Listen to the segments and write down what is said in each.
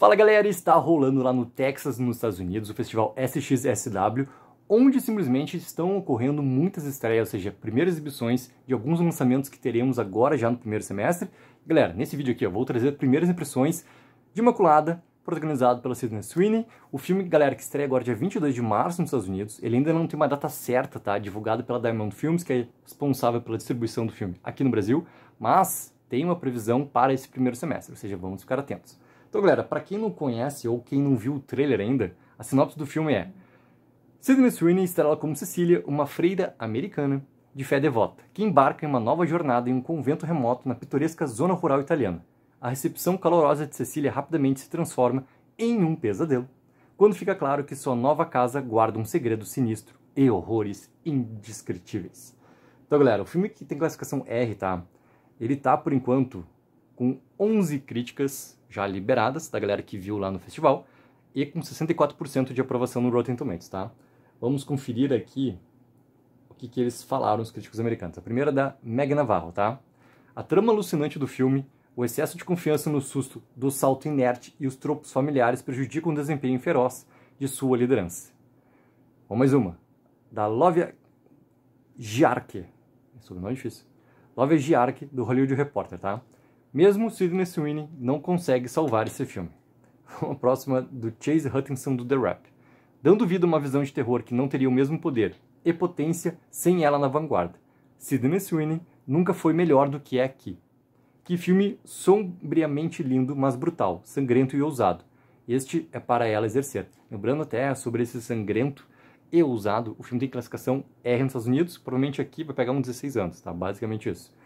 Fala galera, está rolando lá no Texas, nos Estados Unidos, o festival SXSW, onde simplesmente estão ocorrendo muitas estreias, ou seja, primeiras exibições de alguns lançamentos que teremos agora já no primeiro semestre. Galera, nesse vídeo aqui eu vou trazer primeiras impressões de Imaculada, protagonizado pela Sidney Sweeney. O filme, galera, que estreia agora dia 22 de março nos Estados Unidos. Ele ainda não tem uma data certa, tá? Divulgado pela Diamond Films, que é responsável pela distribuição do filme aqui no Brasil, mas tem uma previsão para esse primeiro semestre, ou seja, vamos ficar atentos. Então, galera, para quem não conhece ou quem não viu o trailer ainda, a sinopse do filme é Sidney Sweeney estrela como Cecília, uma freira americana de fé devota, que embarca em uma nova jornada em um convento remoto na pitoresca zona rural italiana. A recepção calorosa de Cecília rapidamente se transforma em um pesadelo, quando fica claro que sua nova casa guarda um segredo sinistro e horrores indescritíveis. Então, galera, o filme que tem classificação R, tá? Ele tá, por enquanto, com 11 críticas já liberadas, da galera que viu lá no festival, e com 64% de aprovação no Rotten Tomatoes, tá? Vamos conferir aqui o que, que eles falaram, os críticos americanos. A primeira é da Meg Navarro, tá? A trama alucinante do filme, o excesso de confiança no susto do salto inerte e os tropos familiares prejudicam o desempenho feroz de sua liderança. Ou mais uma, da Lovia Giarque. É sobrenome difícil. Lovia Giarque, do Hollywood Reporter, tá? Mesmo Sidney Sweeney não consegue salvar esse filme. Uma próxima do Chase Hutchinson do The Rap, dando vida a uma visão de terror que não teria o mesmo poder e potência sem ela na vanguarda. Sidney Sweeney nunca foi melhor do que é aqui. Que filme sombriamente lindo, mas brutal, sangrento e ousado. Este é para ela exercer. Lembrando até sobre esse sangrento e ousado, o filme tem classificação R nos Estados Unidos, provavelmente aqui vai pegar uns 16 anos, tá? Basicamente isso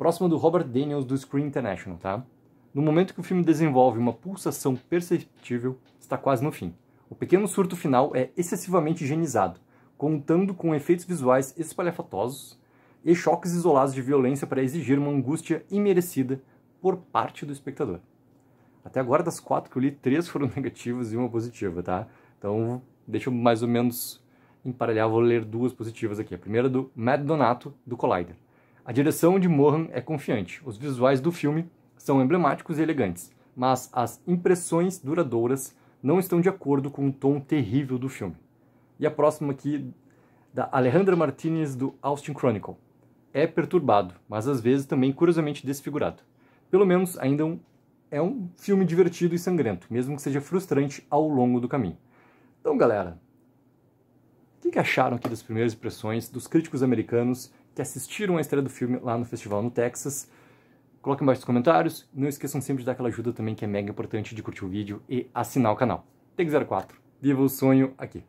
próxima do Robert Daniels do Screen International, tá? No momento que o filme desenvolve uma pulsação perceptível, está quase no fim. O pequeno surto final é excessivamente higienizado, contando com efeitos visuais espalhafatosos e choques isolados de violência para exigir uma angústia imerecida por parte do espectador. Até agora, das quatro que eu li, três foram negativas e uma positiva, tá? Então, deixa eu mais ou menos emparelhar, vou ler duas positivas aqui. A primeira do Matt Donato, do Collider. A direção de Mohan é confiante, os visuais do filme são emblemáticos e elegantes, mas as impressões duradouras não estão de acordo com o tom terrível do filme. E a próxima aqui, da Alejandra Martinez, do Austin Chronicle. É perturbado, mas às vezes também curiosamente desfigurado. Pelo menos ainda um, é um filme divertido e sangrento, mesmo que seja frustrante ao longo do caminho. Então, galera, o que, que acharam aqui das primeiras impressões dos críticos americanos que assistiram a estreia do filme lá no festival no Texas. Coloquem embaixo nos comentários. Não esqueçam sempre de dar aquela ajuda também que é mega importante de curtir o vídeo e assinar o canal. Teg04, viva o sonho aqui!